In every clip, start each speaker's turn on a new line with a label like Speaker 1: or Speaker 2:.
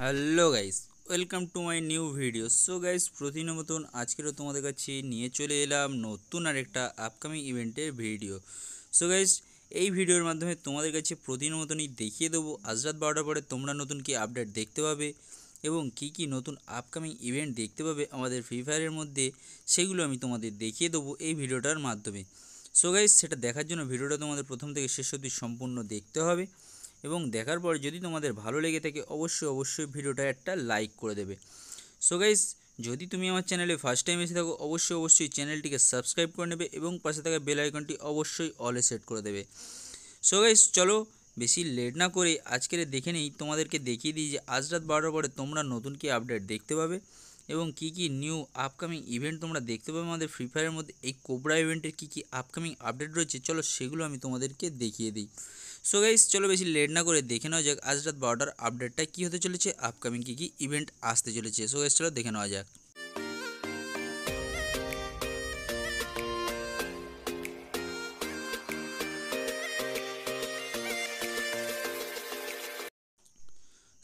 Speaker 1: hello guys welcome to my new video so guys প্রতিদিনের মতন আজকেরও তোমাদের কাছে নিয়ে চলে এলাম নতুন আর একটা আপকামিং ইভেন্টের ভিডিও সো গাইস এই ভিডিওর মাধ্যমে তোমাদের কাছে প্রতিদিনের মতনই দেখিয়ে দেবো আজ রাত বারোটার পরে তোমরা নতুন কি আপডেট দেখতে পাবে এবং কি কি নতুন আপকামিং ইভেন্ট দেখতে পাবে আমাদের ফ্রি ফায়ারের মধ্যে সেগুলো আমি তোমাদের দেখিয়ে দেবো এই ভিডিওটার মাধ্যমে সো গাইস সেটা দেখার জন্য ভিডিওটা তোমাদের প্রথম থেকে শেষ অবধি সম্পূর্ণ দেখতে হবে এবং দেখার পর যদি তোমাদের ভালো লেগে থাকে অবশ্যই অবশ্যই ভিডিওটা একটা লাইক করে দেবে সো গাইস যদি তুমি আমার চ্যানেলে ফার্স্ট টাইম এসে থাকো অবশ্যই অবশ্যই চ্যানেলটিকে সাবস্ক্রাইব করে নেবে এবং পাশে থাকা বেল আইকনটি অবশ্যই অলে সেট করে দেবে সো গাইস চলো বেশি লেট না করে আজকের দেখে নেই তোমাদেরকে দেখিয়ে দিই যে আজ রাত বারোটার পরে তোমরা নতুন কি আপডেট দেখতে পাবে এবং কি কি নিউ আপকামিং ইভেন্ট তোমরা দেখতে পাবে আমাদের ফ্রি ফায়ারের মধ্যে এই কোবরা ইভেন্টের কি কি আপকামিং আপডেট রয়েছে চলো সেগুলো আমি তোমাদেরকে দেখিয়ে দিই সো গাইস চলো বেশি লেট না করে দেখে নেওয়া যাক আজ রাত বারোটার আপডেটটা কী হতে চলেছে আপকামিং কী কী ইভেন্ট আসতে চলেছে সো গাইস চলো দেখে নেওয়া যাক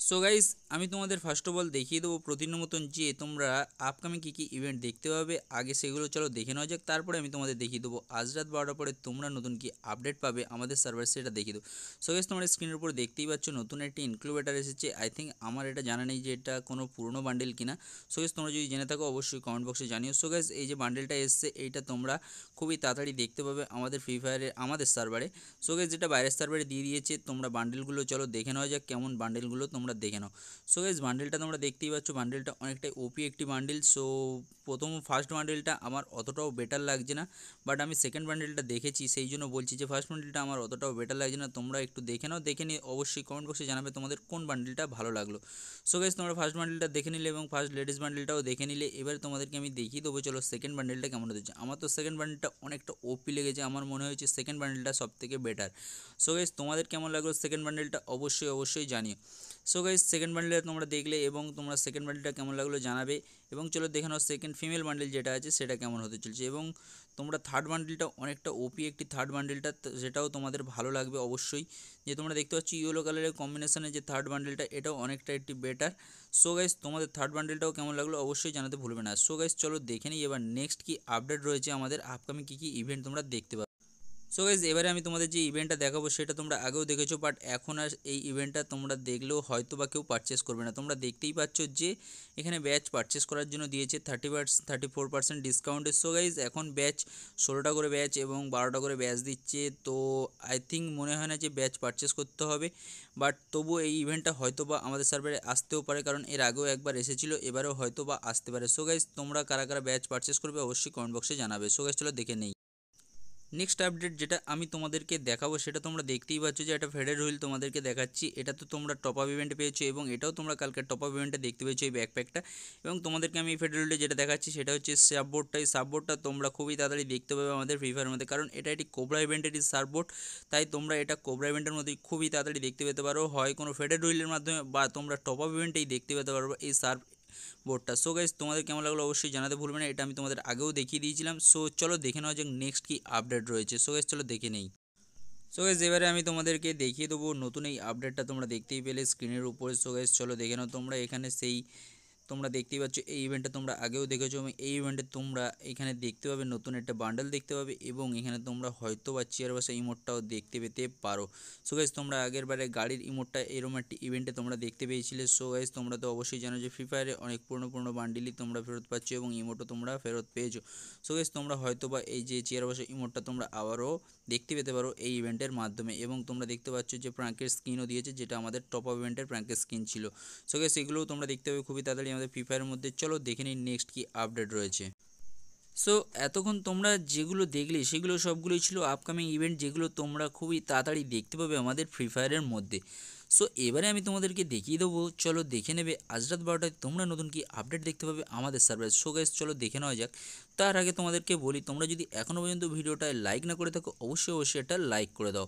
Speaker 1: সো গাইস আমি তোমাদের ফার্স্ট অফ অল দেখিয়ে দেবো প্রতিদিনের মতন যে তোমরা আপকামিং কী কী ইভেন্ট দেখতে পাবে আগে সেগুলো চলো দেখে নেওয়া যাক তারপরে আমি তোমাদের দেখিয়ে দেবো আজ রাত বারোটার পরে তোমরা নতুন কি আপডেট পাবে আমাদের সার্ভার সেটা দেখিয়ে দেবো সো গেস তোমরা স্ক্রিনের উপর দেখতেই পাচ্ছ নতুন একটি ইনক্লুবেটার এসেছে আই থিঙ্ক আমার এটা জানা নেই যে এটা কোনো পুরনো বান্ডেল কিনা সো গেস তোমরা যদি জেনে থাকো অবশ্যই কমেন্ট বক্সে জানিও সো এই যে বান্ডেলটা এসছে এইটা তোমরা খুবই তাড়াতাড়ি দেখতে পাবে আমাদের ফ্রি ফায়ারের আমাদের সার্ভারে সো যেটা বাইরের সার্ভারে দিয়ে দিয়েছে তোমরা বান্ডেলগুলো চলো দেখে নেওয়া যাক কেমন বান্ডেলগুলো তোমরা দেখে নাও সো গাইজ বান্ডেলটা তোমরা দেখতেই পাচ্ছ বান্ডেলটা অনেকটাই ওপি একটি বান্ডেল সো প্রথম ফার্স্ট বান্ডেলটা আমার অতটাও বেটার লাগছে না বাট আমি সেকেন্ড বান্ডেলটা দেখেছি সেই জন্য বলছি যে ফার্স্ট বান্ডেলটা আমার অতটাও বেটার লাগছে না তোমরা একটু দেখে নাও দেখে নিয়ে অবশ্যই কমেন্ট বক্সে জানাবে তোমাদের কোন বান্ডেলটা ভালো লাগলো সো গাইজ তোমরা ফার্স্ট বান্ডেলটা দেখে নিলে এবং ফার্স্ট লেডিস বান্ডেলটাও দেখে নিলে এবার তোমাদেরকে আমি দেখিয়ে দেবো চলো সেকেন্ড বান্ডেলটা কেমন হচ্ছে আমার তো সেকেন্ড বান্ডেলটা অনেকটা ওপি লেগেছে আমার মনে হয়েছে সেকেন্ড বান্ডেলটা থেকে বেটার সো গাইজ তোমাদের কেমন লাগলো সেকেন্ড বান্ডেলটা অবশ্যই অবশ্যই জানিও সো গাইজ সেকেন্ড বান্ডেলটা তোমরা দেখলে এবং তোমরা সেকেন্ড বান্ডেলটা কেমন লাগলো জানাবে এবং চলো দেখে নাও সেকেন্ড ফিমেল বান্ডেল যেটা আছে সেটা কেমন হতে চলছে এবং তোমরা থার্ড বান্ডেলটা অনেকটা ওপি একটি থার্ড বান্ডেলটা সেটাও তোমাদের ভালো লাগবে অবশ্যই যে তোমরা দেখতে পাচ্ছ ইয়েলো কালারের কম্বিনেশানে যে থার্ড বান্ডেলটা এটাও অনেকটা একটি বেটার সো গাইজ তোমাদের থার্ড বান্ডেলটাও কেমন লাগলো অবশ্যই জানাতে ভুলবে না সো গাইজ চলো দেখে নিই এবার নেক্সট কি আপডেট রয়েছে আমাদের আপকামিং কী কী ইভেন্ট তোমরা দেখতে পাবে সো গাইজ এবারে আমি তোমাদের যে ইভেন্টটা দেখাবো সেটা তোমরা আগেও দেখেছো বাট এখন আর এই ইভেন্টটা তোমরা দেখলেও হয়তো বা কেউ পারচেস করবে না তোমরা দেখতেই পাচ্ছ যে এখানে ব্যাচ পারচেস করার জন্য দিয়েছে thirty per thirty four percent ডিসকাউন্টের সো গাইজ এখন ব্যাচ ষোলোটা করে ব্যাচ এবং বারোটা করে ব্যাচ দিচ্ছে তো আই থিঙ্ক মনে হয় না যে ব্যাচ পারচেস করতে হবে বাট তবু এই ইভেন্টটা হয়তো বা আমাদের সার্ভারে আসতেও পারে কারণ এর আগেও একবার এসেছিলো এবারেও হয়তো বা আসতে পারে সো গাইজ তোমরা কারা কারা ব্যাচ পারচেস করবে অবশ্যই কমেন্ট বক্সে জানাবে সো গাইজ চলো দেখে নেই নেক্সট আপডেট যেটা আমি তোমাদেরকে দেখাবো সেটা তোমরা দেখতেই পাচ্ছ যে একটা ফেডের হুইল তোমাদেরকে দেখাচ্ছি এটা তো তোমরা টপ আপ ইভেন্টে পেয়েছো এবং এটাও তোমরা কালকে টপ আপ ইভেন্টে দেখতে পেয়েছো এই ব্যাকপ্যাকটা এবং তোমাদেরকে আমি এই ফেডার হুইলে যেটা দেখাচ্ছি সেটা হচ্ছে সাববোর্ডটা এই সাববোর্ডটা তোমরা খুবই তাড়াতাড়ি দেখতে পাবে আমাদের ফ্রি ফায়ার মধ্যে কারণ এটা একটি কোবরা ইভেন্টের একটি সাববোর্ড তাই তোমরা এটা কোবরা ইভেন্টের মধ্যে খুবই তাড়াতাড়ি দেখতে পেতে পারো হয় কোনো ফেডের হুইলের মাধ্যমে বা তোমরা টপ আপ ইভেন্টেই দেখতে পেতে পারো এই সার্ভ বোর্ডটা সো গাইজ তোমাদের কেমন লাগলো অবশ্যই জানাতে ভুলবে না এটা আমি তোমাদের আগেও দেখিয়ে দিয়েছিলাম সো চলো দেখে নাও যে নেক্সট কি আপডেট রয়েছে সো গাইজ চলো দেখে নেই সো গাইজ এবারে আমি তোমাদেরকে দেখিয়ে দেবো নতুন এই আপডেটটা তোমরা দেখতেই পেলে স্ক্রিনের উপরে সো গাইজ চলো দেখে নাও তোমরা এখানে সেই তোমরা দেখতেই পাচ্ছ এই ইভেন্টটা তোমরা আগেও দেখেছো এবং এই ইভেন্টে তোমরা এখানে দেখতে পাবে নতুন একটা বান্ডেল দেখতে পাবে এবং এখানে তোমরা হয়তো বা চেয়ার বাসা ইমোটটাও দেখতে পেতে পারো সো গাইজ তোমরা আগের বারে গাড়ির ইমোটটা এরম একটি ইভেন্টে তোমরা দেখতে পেয়েছিলে সো গাইজ তোমরা তো অবশ্যই জানো যে ফ্রি ফায়ারে অনেক পুরনো পুরনো বান্ডিলই তোমরা ফেরত পাচ্ছ এবং ইমোটও তোমরা ফেরত পেয়েছো সো গাইজ তোমরা হয়তো বা এই যে চেয়ার বাসা ইমোটটা তোমরা আবারও দেখতে পেতে পারো এই ইভেন্টের মাধ্যমে এবং তোমরা দেখতে পাচ্ছ যে প্র্যাঙ্কের স্কিনও দিয়েছে যেটা আমাদের টপ আপ ইভেন্টের প্র্যাঙ্কের স্কিন ছিল সো গাইজ সেগুলোও তোমরা দেখতে পাবে খুবই তাড়াতাড়ি আমাদের ফ্রি ফায়ারের মধ্যে চলো দেখে নিই নেক্সট কি আপডেট রয়েছে সো এতক্ষণ তোমরা যেগুলো দেখলে সেগুলো সবগুলোই ছিল আপকামিং ইভেন্ট যেগুলো তোমরা খুবই তাড়াতাড়ি দেখতে পাবে আমাদের ফ্রি ফায়ারের মধ্যে সো এবারে আমি তোমাদেরকে দেখিয়ে দেবো চলো দেখে নেবে আজ রাত বারোটায় তোমরা নতুন কি আপডেট দেখতে পাবে আমাদের সার্ভারে সো চলো দেখে নেওয়া যাক তার আগে তোমাদেরকে বলি তোমরা যদি এখনও পর্যন্ত ভিডিওটায় লাইক না করে থাকো অবশ্যই অবশ্যই এটা লাইক করে দাও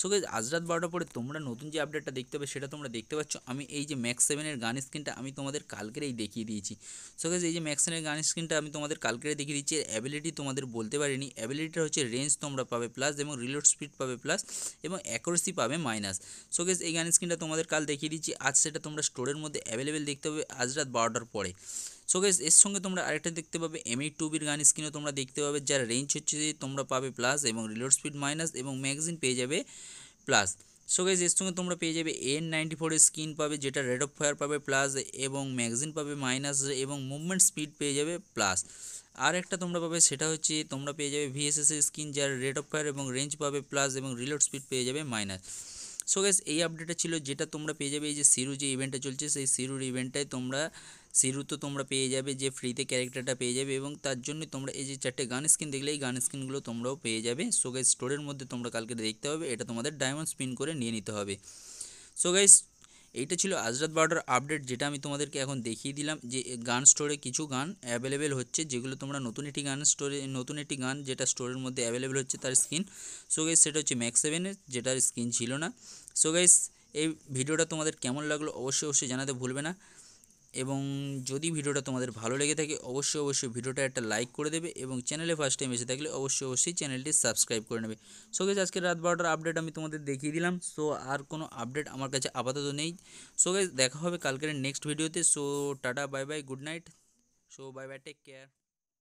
Speaker 1: সো গাইজ আজ রাত বারোটা পরে তোমরা নতুন যে আপডেটটা দেখতে পাবে সেটা তোমরা দেখতে পাচ্ছ আমি এই যে ম্যাক্স সেভেনের গান স্ক্রিনটা আমি তোমাদের কালকেরেই দেখিয়ে দিয়েছি সো এই যে ম্যাক্স সেভেনের গান স্ক্রিনটা আমি তোমাদের কালকেরে দেখিয়ে দিচ্ছি অ্যাবিলিটি তোমাদের বলতে পারিনি অ্যাবিলিটিটা হচ্ছে রেঞ্জ তোমরা পাবে প্লাস এবং রিলোড স্পিড পাবে প্লাস এবং অ্যাকোরেসি পাবে মাইনাস সো এই গান স্ক্রিনটা তোমাদের কাল দেখিয়ে দিচ্ছি আজ সেটা তোমরা স্টোরের মধ্যে অ্যাভেলেবেল দেখতে পাবে আজ রাত বারোটার পরে সো গাইস এর সঙ্গে তোমরা আরেকটা দেখতে পাবে এম টুবির গান স্ক্রিনও তোমরা দেখতে পাবে যার রেঞ্জ হচ্ছে তোমরা পাবে প্লাস এবং রিলোড স্পিড মাইনাস এবং ম্যাগাজিন পেয়ে যাবে প্লাস সো গাইজ এর সঙ্গে তোমরা পেয়ে যাবে এন নাইনটি ফোরের স্কিন পাবে যেটা রেড অফ ফায়ার পাবে প্লাস এবং ম্যাগজিন পাবে মাইনাস এবং মুভমেন্ট স্পিড পেয়ে যাবে প্লাস আর একটা তোমরা পাবে সেটা হচ্ছে তোমরা পেয়ে যাবে ভিএসএসের এর স্কিন যার রেড অফ ফায়ার এবং রেঞ্জ পাবে প্লাস এবং রিলোড স্পিড পেয়ে যাবে মাইনাস সো গ্যাস এই আপডেটটা ছিল যেটা তোমরা পেয়ে যাবে এই যে সিরু যে ইভেন্টটা চলছে সেই সিরুর ইভেন্টটাই তোমরা সিরু তো তোমরা পেয়ে যাবে যে ফ্রিতে ক্যারেক্টারটা পেয়ে যাবে এবং তার জন্য তোমরা এই যে চারটে গান স্ক্রিন দেখলে এই গান স্ক্রিনগুলো তোমরাও পেয়ে যাবে সো গাইজ স্টোরের মধ্যে তোমরা কালকে দেখতে হবে এটা তোমাদের ডায়মন্ড স্পিন করে নিয়ে নিতে হবে সো গাইজ এইটা ছিল আজরাত বারোটার আপডেট যেটা আমি তোমাদেরকে এখন দেখিয়ে দিলাম যে গান স্টোরে কিছু গান অ্যাভেলেবেল হচ্ছে যেগুলো তোমরা নতুন একটি গান স্টোরে নতুন একটি গান যেটা স্টোরের মধ্যে অ্যাভেলেবেল হচ্ছে তার স্ক্রিন সো গাইজ সেটা হচ্ছে ম্যাক্স সেভেনের যেটার স্ক্রিন ছিল না সো গাইস এই ভিডিওটা তোমাদের কেমন লাগলো অবশ্যই অবশ্যই জানাতে ভুলবে না এবং যদি ভিডিওটা তোমাদের ভালো লেগে থাকে অবশ্যই অবশ্যই ভিডিওটা একটা লাইক করে দেবে এবং চ্যানেলে ফার্স্ট টাইম এসে থাকলে অবশ্যই অবশ্যই চ্যানেলটি সাবস্ক্রাইব করে নেবে সো গেছে আজকে রাত বারোটার আপডেট আমি তোমাদের দেখিয়ে দিলাম সো আর কোনো আপডেট আমার কাছে আপাতত নেই সো গেছে দেখা হবে কালকের নেক্সট ভিডিওতে so tata bye bye good night so bye bye take care